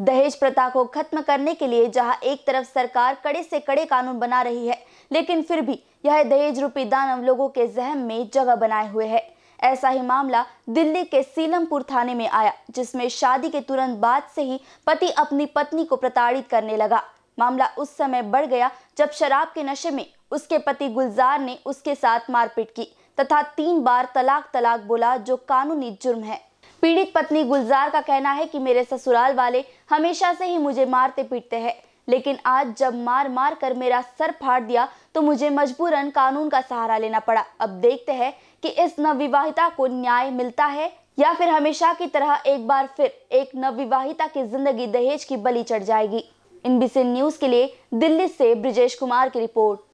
दहेज प्रथा को खत्म करने के लिए जहां एक तरफ सरकार कड़े से कड़े कानून बना रही है लेकिन फिर भी यह दहेज रूपी दानव लोगों के जहम में जगह बनाए हुए है ऐसा ही मामला दिल्ली के सीलमपुर थाने में आया जिसमें शादी के तुरंत बाद से ही पति अपनी पत्नी को प्रताड़ित करने लगा मामला उस समय बढ़ गया जब शराब के नशे में उसके पति गुलजार ने उसके साथ मारपीट की तथा तीन बार तलाक तलाक बोला जो कानूनी जुर्म है पीड़ित पत्नी गुलजार का कहना है कि मेरे ससुराल वाले हमेशा से ही मुझे मारते पीटते हैं लेकिन आज जब मार मार कर मेरा सर फाड़ दिया तो मुझे मजबूरन कानून का सहारा लेना पड़ा अब देखते हैं कि इस नवविवाहिता को न्याय मिलता है या फिर हमेशा की तरह एक बार फिर एक नवविवाहिता की जिंदगी दहेज की बलि चढ़ जाएगी इन न्यूज के लिए दिल्ली से ब्रिजेश कुमार की रिपोर्ट